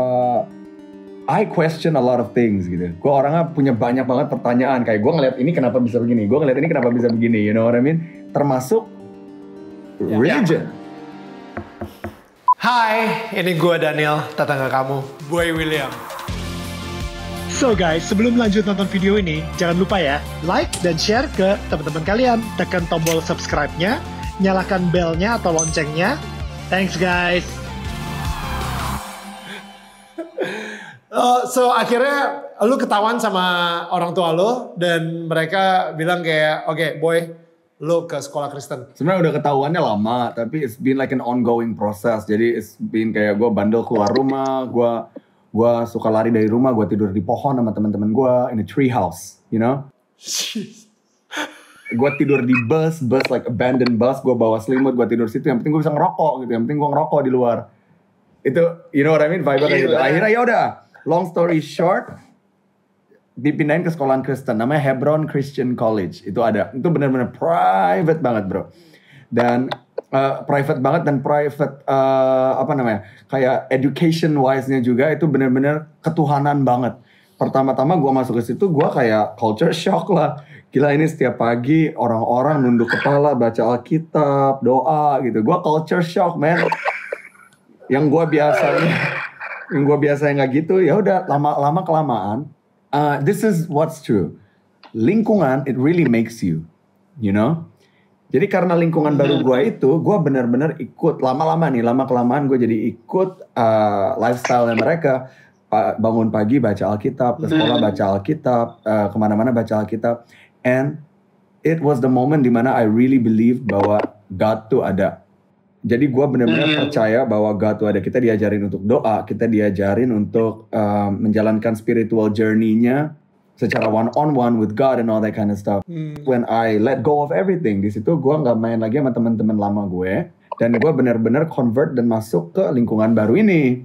uh, I question a lot of things gitu. Gue orangnya punya banyak banget pertanyaan. Kayak gue ngeliat ini kenapa bisa begini, gue ngeliat ini kenapa bisa begini. You know what I mean? Termasuk yeah. Ya. religion. Hai, ini gue Daniel, tetangga kamu, Boy William. So guys, sebelum lanjut nonton video ini, jangan lupa ya, like dan share ke teman-teman kalian. Tekan tombol subscribe-nya, nyalakan belnya atau loncengnya. Thanks guys. Oh, so akhirnya lu ketahuan sama orang tua lu dan mereka bilang kayak oke okay, boy lu ke sekolah Kristen. Sebenarnya udah ketahuannya lama tapi it's been like an ongoing process. Jadi it's been kayak gue bandel keluar rumah, gue gue suka lari dari rumah, gue tidur di pohon sama teman-teman gue in a tree house, you know? gue tidur di bus, bus like abandoned bus, gue bawa selimut, gue tidur situ. Yang penting gue bisa ngerokok gitu, yang penting gue ngerokok di luar. Itu, you know what I mean? Vibe kayak gitu. Iya, iya. Akhirnya ya udah, long story short dipindahin ke sekolah Kristen namanya Hebron Christian College itu ada itu benar-benar private banget bro dan uh, private banget dan private uh, apa namanya kayak education wise nya juga itu benar-benar ketuhanan banget pertama-tama gue masuk ke situ gue kayak culture shock lah gila ini setiap pagi orang-orang nunduk kepala baca alkitab doa gitu gue culture shock man yang gue biasanya yang gue biasanya nggak gitu ya udah lama-lama kelamaan uh, this is what's true lingkungan it really makes you you know jadi karena lingkungan baru gue itu, gue benar-benar ikut lama-lama nih, lama kelamaan gue jadi ikut uh, lifestyle mereka. bangun pagi baca Alkitab, ke sekolah hmm. baca Alkitab, uh, kemana-mana baca Alkitab. And it was the moment dimana I really believe bahwa God tuh ada. Jadi gue benar-benar hmm. percaya bahwa God tuh ada. Kita diajarin untuk doa, kita diajarin untuk uh, menjalankan spiritual journey-nya secara one on one with God and all that kind of stuff. Hmm. When I let go of everything, di situ gue nggak main lagi sama teman-teman lama gue dan gue benar-benar convert dan masuk ke lingkungan baru ini.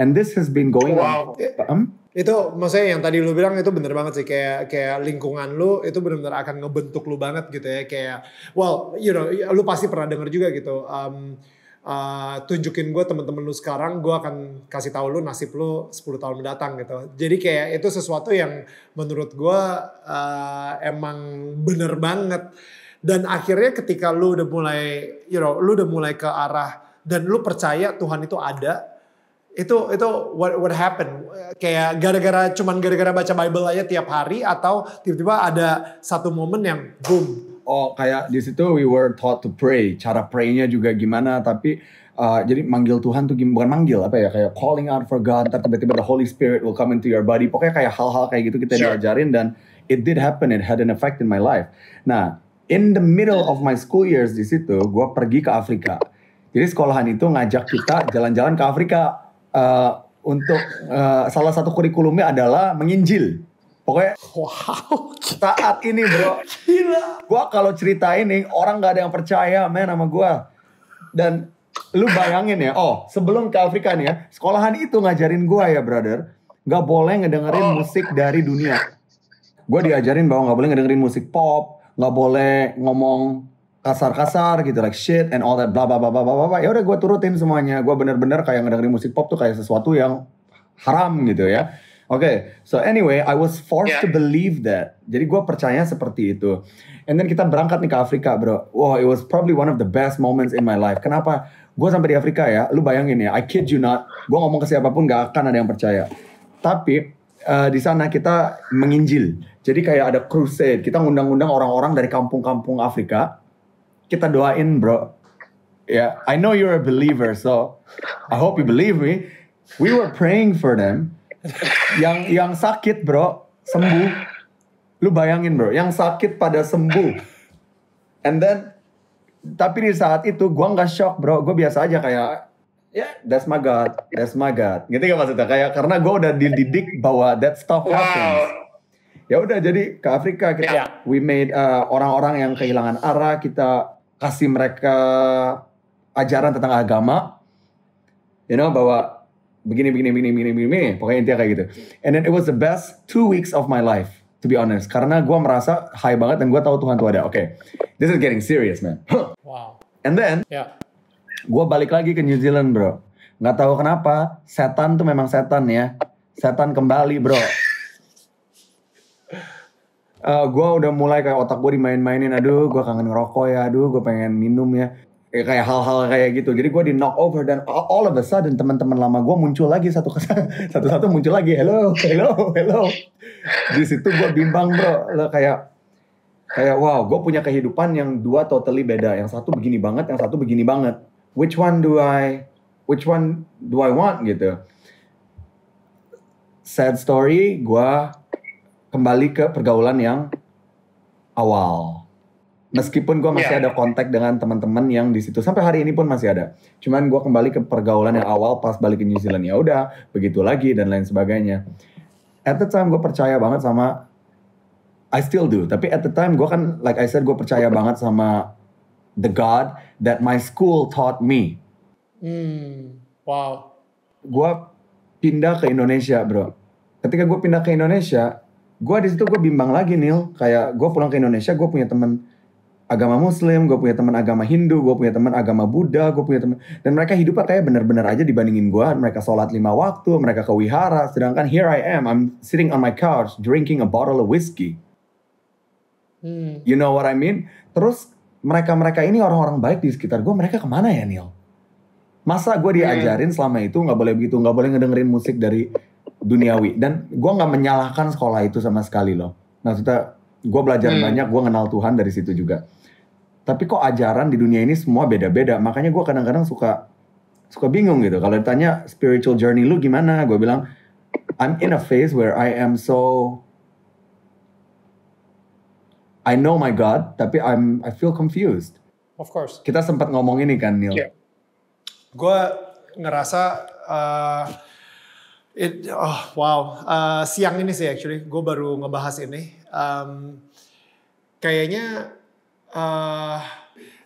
And this has been going wow. on. Um, itu maksudnya yang tadi lu bilang itu bener banget sih kayak kayak lingkungan lu itu bener-bener akan ngebentuk lu banget gitu ya kayak well you know lu pasti pernah denger juga gitu um, uh, tunjukin gue temen-temen lu sekarang gue akan kasih tahu lu nasib lu 10 tahun mendatang gitu jadi kayak itu sesuatu yang menurut gue uh, emang bener banget dan akhirnya ketika lu udah mulai you know lu udah mulai ke arah dan lu percaya Tuhan itu ada itu itu what what happened kayak gara-gara cuman gara-gara baca Bible aja tiap hari atau tiba-tiba ada satu momen yang boom. Oh, kayak di situ we were taught to pray, cara praynya juga gimana tapi Uh, jadi manggil Tuhan tuh bukan manggil apa ya kayak calling out for God tiba-tiba the Holy Spirit will come into your body pokoknya kayak hal-hal kayak gitu kita sure. diajarin dan it did happen it had an effect in my life nah in the middle of my school years di situ gue pergi ke Afrika jadi sekolahan itu ngajak kita jalan-jalan ke Afrika uh, untuk uh, salah satu kurikulumnya adalah menginjil. Pokoknya wow. saat ini bro, Gila. gua kalau cerita ini orang gak ada yang percaya men sama gua. Dan lu bayangin ya, oh sebelum ke Afrika nih ya, sekolahan itu ngajarin gua ya brother, gak boleh ngedengerin oh. musik dari dunia. Gue diajarin bahwa gak boleh ngedengerin musik pop, gak boleh ngomong kasar-kasar gitu like shit and all that bla bla bla bla bla bla ya udah gue turutin semuanya gue bener-bener kayak ngedengerin musik pop tuh kayak sesuatu yang haram gitu ya oke okay. so anyway I was forced yeah. to believe that jadi gue percaya seperti itu and then kita berangkat nih ke Afrika bro wow it was probably one of the best moments in my life kenapa gue sampai di Afrika ya lu bayangin ya I kid you not gue ngomong ke siapapun gak akan ada yang percaya tapi uh, di sana kita menginjil jadi kayak ada crusade kita ngundang-undang orang-orang dari kampung-kampung Afrika kita doain bro. Yeah, I know you're a believer, so I hope you believe me. We were praying for them. yang yang sakit bro sembuh. Lu bayangin bro, yang sakit pada sembuh. And then tapi di saat itu gua nggak shock bro, gue biasa aja kayak ya yeah, that's my god, that's my god. Gitu gak maksudnya kayak karena gue udah dididik bahwa that stuff wow. ya udah jadi ke Afrika kita yeah. we made uh, orang-orang uh, orang -orang yang kehilangan arah kita kasih mereka ajaran tentang agama, you know bahwa begini begini begini begini begini, pokoknya intinya kayak gitu. And then it was the best two weeks of my life to be honest, karena gue merasa high banget dan gue tahu Tuhan tuh ada. Oke, okay. this is getting serious man. wow. And then, yeah. gue balik lagi ke New Zealand bro. Gak tahu kenapa, setan tuh memang setan ya. Setan kembali bro uh, eh, gue udah mulai kayak otak gue dimain-mainin aduh gue kangen ngerokok ya aduh gue pengen minum ya kayak kayak hal-hal kayak gitu jadi gue di knock over dan all of a sudden teman-teman lama gue muncul lagi satu satu-satu muncul lagi hello hello hello di situ gue bimbang bro lah kayak kayak wow gue punya kehidupan yang dua totally beda yang satu begini banget yang satu begini banget which one do I which one do I want gitu sad story gue kembali ke pergaulan yang awal. Meskipun gue masih yeah. ada kontak dengan teman-teman yang di situ sampai hari ini pun masih ada. Cuman gue kembali ke pergaulan yang awal pas balik ke New Zealand ya udah begitu lagi dan lain sebagainya. At the time gue percaya banget sama I still do. Tapi at the time gue kan like I said gue percaya banget sama the God that my school taught me. Hmm. Wow. Gue pindah ke Indonesia bro. Ketika gue pindah ke Indonesia gue di situ gue bimbang lagi Nil kayak gue pulang ke Indonesia gue punya teman agama Muslim gue punya teman agama Hindu gue punya teman agama Buddha gue punya teman dan mereka hidupnya kayak bener-bener aja dibandingin gue mereka sholat lima waktu mereka ke wihara sedangkan here I am I'm sitting on my couch drinking a bottle of whiskey hmm. you know what I mean terus mereka-mereka ini orang-orang baik di sekitar gue mereka kemana ya Nil masa gue iya. diajarin selama itu nggak boleh begitu nggak boleh ngedengerin musik dari duniawi dan gue nggak menyalahkan sekolah itu sama sekali loh nah maksudnya gue belajar hmm. banyak gue kenal Tuhan dari situ juga tapi kok ajaran di dunia ini semua beda-beda makanya gue kadang-kadang suka suka bingung gitu kalau ditanya spiritual journey lu gimana gue bilang I'm in a phase where I am so I know my God tapi I'm I feel confused of course kita sempat ngomong ini kan Neil yeah. gue ngerasa uh, It, oh, wow, uh, siang ini sih actually gue baru ngebahas ini. Um, kayaknya uh,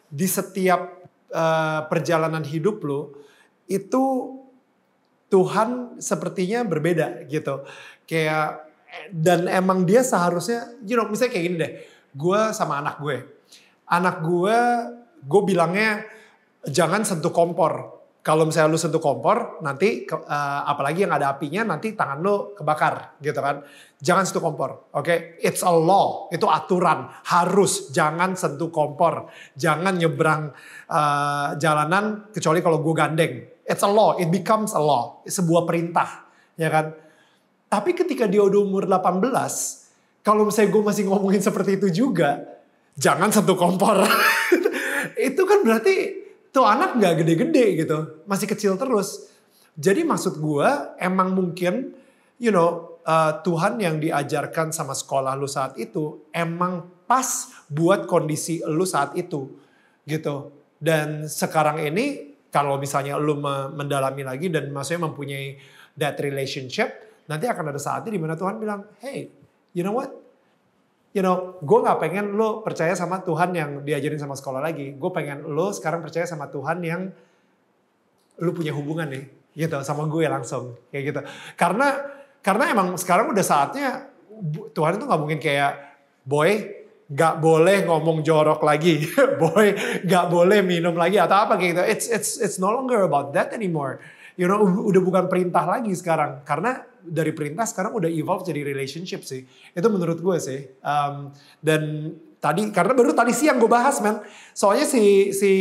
di setiap uh, perjalanan hidup lo itu Tuhan sepertinya berbeda gitu. Kayak dan emang dia seharusnya, you know, misalnya kayak gini deh, gue sama anak gue, anak gue, gue bilangnya jangan sentuh kompor, kalau misalnya lu sentuh kompor nanti uh, apalagi yang ada apinya nanti tangan lu kebakar gitu kan jangan sentuh kompor oke okay? it's a law itu aturan harus jangan sentuh kompor jangan nyebrang uh, jalanan kecuali kalau gue gandeng it's a law it becomes a law sebuah perintah ya kan tapi ketika dia udah umur 18 kalau misalnya gue masih ngomongin seperti itu juga jangan sentuh kompor itu kan berarti tuh anak nggak gede-gede gitu, masih kecil terus. Jadi maksud gue emang mungkin, you know, uh, Tuhan yang diajarkan sama sekolah lu saat itu emang pas buat kondisi lu saat itu, gitu. Dan sekarang ini kalau misalnya lu mendalami lagi dan maksudnya mempunyai that relationship, nanti akan ada saatnya dimana Tuhan bilang, hey, you know what, you know, gue gak pengen lo percaya sama Tuhan yang diajarin sama sekolah lagi. Gue pengen lo sekarang percaya sama Tuhan yang lo punya hubungan nih, gitu, sama gue langsung, kayak gitu. Karena karena emang sekarang udah saatnya Tuhan itu gak mungkin kayak boy gak boleh ngomong jorok lagi, boy gak boleh minum lagi atau apa kayak gitu. It's it's it's no longer about that anymore. You know, udah bukan perintah lagi sekarang karena dari perintah sekarang udah evolve jadi relationship sih. Itu menurut gue sih. Um, dan tadi karena baru tadi siang gue bahas men. Soalnya si si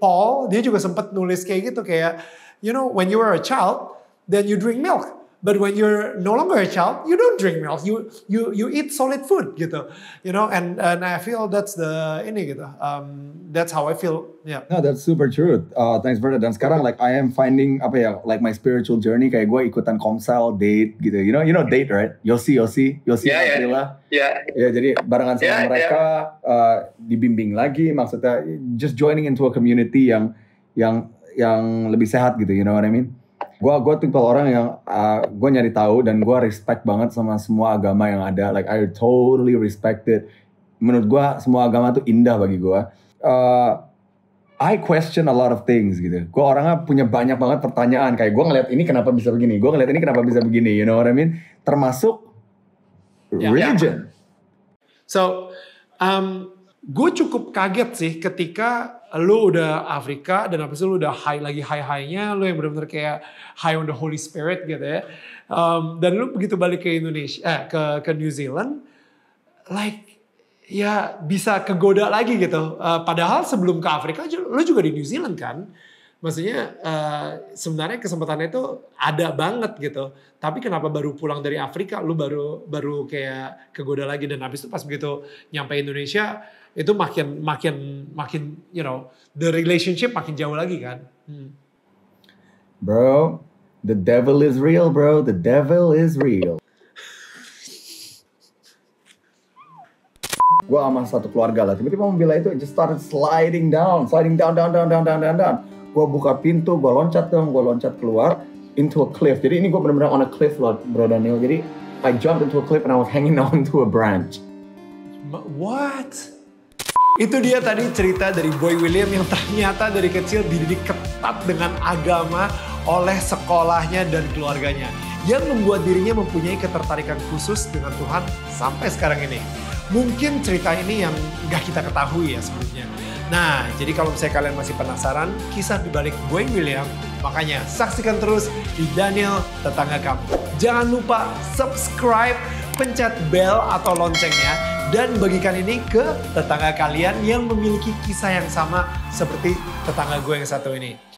Paul dia juga sempet nulis kayak gitu kayak you know when you were a child then you drink milk But when you're no longer a child, you don't drink milk. You you you eat solid food gitu. You know, and and I feel that's the ini gitu. Um, that's how I feel. Yeah. No, that's super true. Uh, thanks for that. Dan sekarang like I am finding apa ya like my spiritual journey kayak gue ikutan komsel date gitu. You know, you know date right? Yosi Yosi Yosi yeah, Yeah. yeah, ya, jadi barengan sama yeah, mereka yeah. Uh, dibimbing lagi maksudnya just joining into a community yang yang yang lebih sehat gitu. You know what I mean? gue gue tipe orang yang uh, ah, gue nyari tahu dan gue respect banget sama semua agama yang ada like I totally respected. menurut gue semua agama tuh indah bagi gue uh, ah, I question a lot of things gitu gue orangnya punya banyak banget pertanyaan kayak gue ngeliat ini kenapa bisa begini gue ngeliat ini kenapa bisa begini you know what I mean termasuk yeah, ya. religion yeah. so um, gue cukup kaget sih ketika lu udah Afrika dan apa sih lu udah high lagi high highnya lu yang benar-benar kayak high on the Holy Spirit gitu ya um, dan lu begitu balik ke Indonesia eh, ke ke New Zealand like ya bisa kegoda lagi gitu uh, padahal sebelum ke Afrika lu juga di New Zealand kan maksudnya uh, sebenarnya kesempatan itu ada banget gitu. Tapi kenapa baru pulang dari Afrika, lu baru baru kayak kegoda lagi dan habis itu pas begitu nyampe Indonesia itu makin makin makin you know the relationship makin jauh lagi kan. Hmm. Bro, the devil is real, bro. The devil is real. gue sama satu keluarga lah tiba-tiba mobilnya itu just started sliding down sliding down down down down down down down gue buka pintu gue loncat dong gue loncat keluar into a cliff jadi ini gue benar-benar on a cliff loh bro Daniel jadi I jumped into a cliff and I was hanging on to a branch what itu dia tadi cerita dari Boy William yang ternyata dari kecil dididik ketat dengan agama oleh sekolahnya dan keluarganya yang membuat dirinya mempunyai ketertarikan khusus dengan Tuhan sampai sekarang ini mungkin cerita ini yang nggak kita ketahui ya sebelumnya. Nah, jadi kalau misalnya kalian masih penasaran kisah di balik Boeing William, makanya saksikan terus di Daniel Tetangga Kamu. Jangan lupa subscribe, pencet bell atau loncengnya, dan bagikan ini ke tetangga kalian yang memiliki kisah yang sama seperti tetangga gue yang satu ini.